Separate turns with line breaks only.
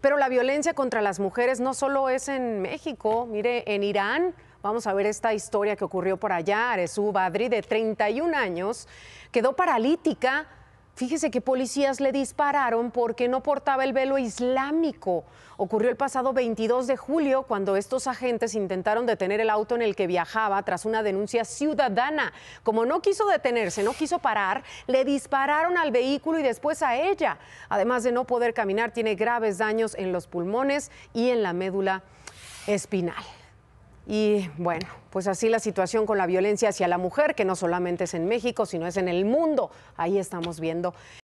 Pero la violencia contra las mujeres no solo es en México, mire, en Irán. Vamos a ver esta historia que ocurrió por allá. Aresu Badri, de 31 años, quedó paralítica Fíjese que policías le dispararon porque no portaba el velo islámico. Ocurrió el pasado 22 de julio cuando estos agentes intentaron detener el auto en el que viajaba tras una denuncia ciudadana. Como no quiso detenerse, no quiso parar, le dispararon al vehículo y después a ella. Además de no poder caminar, tiene graves daños en los pulmones y en la médula espinal. Y bueno, pues así la situación con la violencia hacia la mujer, que no solamente es en México, sino es en el mundo. Ahí estamos viendo.